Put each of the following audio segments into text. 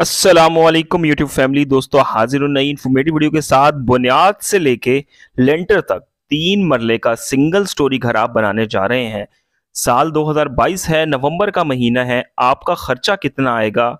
Aslam YouTube family दोस्तों हाजिर हूँ नई इन्फॉर्मेटिव वीडियो के साथ बुनियाद से लेके लेंटर तक तीन मरले का सिंगल स्टोरी घर आप बनाने जा रहे हैं साल 2022 है नवंबर का महीना है आपका खर्चा कितना आएगा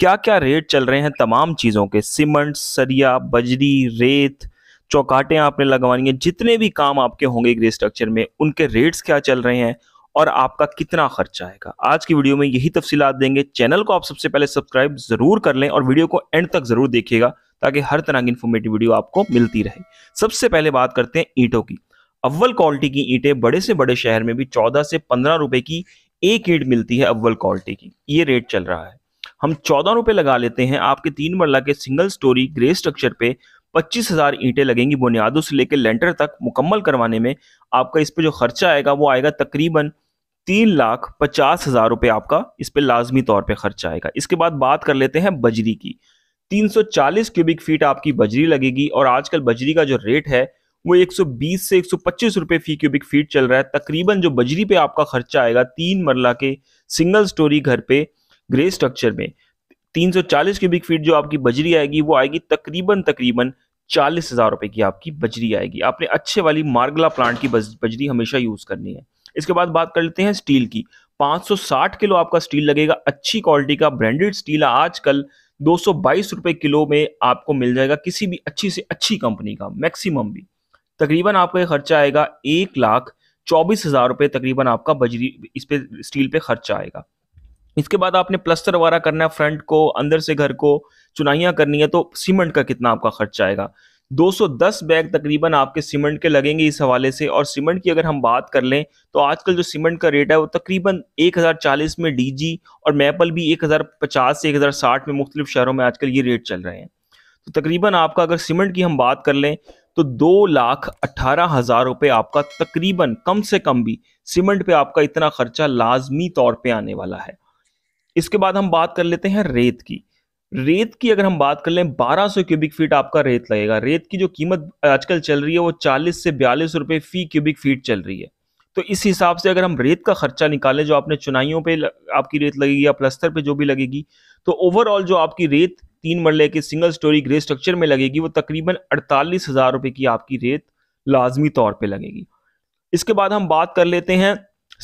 क्या क्या रेट चल रहे हैं तमाम चीज़ों के सीमेंट सरिया बजरी रेत चौकाटें आपने लगवानी है जितने भी काम आपके होंगे ग्रे स्ट्रक्चर में उनके रेट्स क्या चल रहे हैं और आपका कितना खर्चा आएगा आज की वीडियो में यही तफसी देंगे चैनल को आप सबसे पहले सब्सक्राइब जरूर कर लें और वीडियो को एंड तक जरूर देखिएगा ताकि हर तरह की इन्फॉर्मेटिव वीडियो आपको मिलती रहे सबसे पहले बात करते हैं ईंटों की अव्वल क्वालिटी की ईंटें बड़े से बड़े शहर में भी चौदह से पंद्रह रुपए की एक ईट मिलती है अव्वल क्वालिटी की ये रेट चल रहा है हम चौदह रुपए लगा लेते हैं आपके तीन मरला के सिंगल स्टोरी ग्रे स्ट्रक्चर पे पच्चीस हज़ार ईंटें लगेंगी बुनियादों से लेकर लेंटर तक मुकम्मल करवाने में आपका इस पर जो खर्चा आएगा वो आएगा तकरीबन तीन लाख पचास हजार रुपये आपका इस पर लाजमी तौर पे खर्च आएगा इसके बाद बात कर लेते हैं बजरी की 340 क्यूबिक फीट आपकी बजरी लगेगी और आजकल बजरी का जो रेट है वो 120 से 125 रुपए फी क्यूबिक फीट चल रहा है तकरीबन जो बजरी पे आपका खर्चा आएगा तीन मरला के सिंगल स्टोरी घर पे ग्रे स्ट्रक्चर में 340 क्यूबिक फीट जो आपकी बजरी आएगी वो आएगी तकरीबन तकरीबन चालीस हजार रुपए की आपकी बजरी आएगी आपने अच्छे वाली मार्गला प्लांट की बजरी हमेशा यूज करनी है इसके बाद बात कर लेते हैं स्टील की 560 किलो आपका स्टील लगेगा अच्छी क्वालिटी का ब्रांडेड स्टील आजकल दो सौ किलो में आपको मिल जाएगा किसी भी अच्छी से अच्छी कंपनी का मैक्सिमम भी तकरीबन आपका ये खर्चा आएगा एक लाख चौबीस हजार रुपये तकरीबन आपका बजरी इस पे स्टील पे खर्चा आएगा इसके बाद आपने प्लस्तर वगैरह करना है फ्रंट को अंदर से घर को चुनाइयाँ करनी है तो सीमेंट का कितना आपका खर्चा आएगा 210 बैग तकरीबन आपके सीमेंट के लगेंगे इस हवाले से और सीमेंट की अगर हम बात कर लें तो आजकल जो सीमेंट का रेट है वो तकरीबन 1040 में डीजी और मैपल भी 1050 से 1060 में मुख्तलिफ शहरों में आजकल ये रेट चल रहे हैं तो तकरीबन आपका अगर सीमेंट की हम बात कर लें तो दो लाख अट्ठारह हज़ार रुपये आपका तकरीबन कम से कम भी सीमेंट पे आपका इतना खर्चा लाजमी तौर पे आने वाला है इसके बाद हम बात कर लेते हैं रेत की रेत की अगर हम बात कर लें 1200 क्यूबिक फीट आपका रेत लगेगा रेत की जो कीमत आजकल चल रही है वो 40 से बयालीस रुपए फी क्यूबिक फीट चल रही है तो इस हिसाब से अगर हम रेत का खर्चा निकालें जो आपने चुनाइयों पे आपकी रेत लगेगी या प्लस्तर पे जो भी लगेगी तो ओवरऑल जो आपकी रेत तीन मरले के सिंगल स्टोरी ग्रे स्ट्रक्चर में लगेगी वो तकरीबन अड़तालीस हज़ार रुपये की आपकी रेत लाजमी तौर पर लगेगी इसके बाद हम बात कर लेते हैं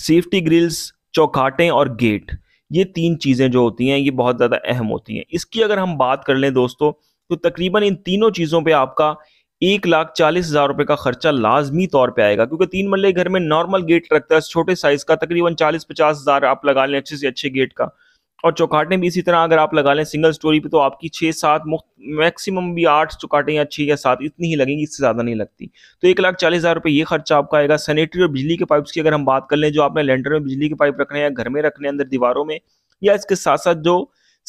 सेफ्टी ग्रिल्स चौखाटें और गेट ये तीन चीज़ें जो होती हैं ये बहुत ज़्यादा अहम होती हैं इसकी अगर हम बात कर लें दोस्तों तो तकरीबन इन तीनों चीज़ों पे आपका एक लाख चालीस हज़ार रुपये का खर्चा लाजमी तौर पे आएगा क्योंकि तीन मल्ले घर में नॉर्मल गेट रखता है छोटे साइज़ का तकरीबन चालीस पचास हज़ार आप लगा लें अच्छे से अच्छे गेट का और चौकाटे भी इसी तरह अगर आप लगा लें सिंगल स्टोरी पे तो आपकी छः सात मुख्त मैक्सिमम भी आठ चौकाटे या छः या सात इतनी ही लगेंगी इससे ज़्यादा नहीं लगती तो एक लाख चालीस हज़ार रुपये ये खर्चा आपका आएगा सैनिटरी और बिजली के पाइप्स की अगर हम बात कर लें जो आपने लेंटर में बिजली के पाइप रखने हैं घर में रखने अंदर दीवारों में या इसके साथ साथ जो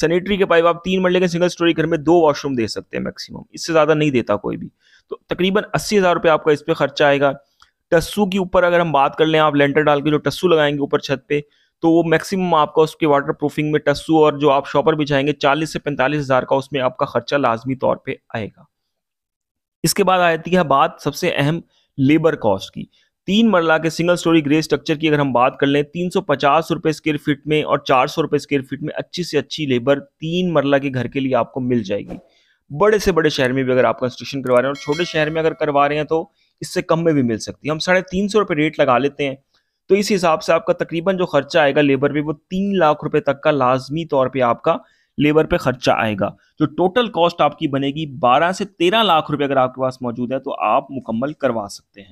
सैनिटरी के पाइप आप तीन मरले के सिंगल स्टोरी घर में दो वॉशरूम दे सकते हैं मैक्सिमम इससे ज़्यादा नहीं देता कोई भी तो तकरीबन अस्सी हज़ार रुपये आपका इस पर खर्चा आएगा टस्सू के ऊपर अगर हम बात कर लें आप लेंटर डाल के जो टस्सू लगाएंगे ऊपर छत पे तो वो मैक्सिमम आपका उसके वाटर प्रूफिंग में टस्सू और जो आप शॉपर बिछाएंगे चालीस से पैंतालीस हज़ार का उसमें आपका खर्चा लाजमी तौर पर आएगा इसके बाद आती है बात सबसे अहम लेबर कॉस्ट की तीन मरला के सिंगल स्टोरी ग्रे स्ट्रक्चर की अगर हम बात कर लें तीन सौ पचास रुपये स्क्वेयर फीट में और चार सौ रुपये स्क्वेयर फीट में अच्छी से अच्छी लेबर तीन मरला के घर के लिए आपको मिल जाएगी बड़े से बड़े शहर में भी अगर आप कंस्ट्रक्शन करवा रहे हैं और छोटे शहर में अगर करवा रहे हैं तो इससे कम में भी मिल सकती है हम साढ़े तीन सौ रुपये रेट लगा लेते हैं तो इस हिसाब से आपका तकरीबन जो खर्चा आएगा लेबर पे वो तीन लाख रुपए तक का लाजमी तौर पे आपका लेबर पे खर्चा आएगा जो टोटल कॉस्ट आपकी बनेगी बारह से तेरह लाख रुपए अगर आपके पास मौजूद है तो आप मुकम्मल करवा सकते हैं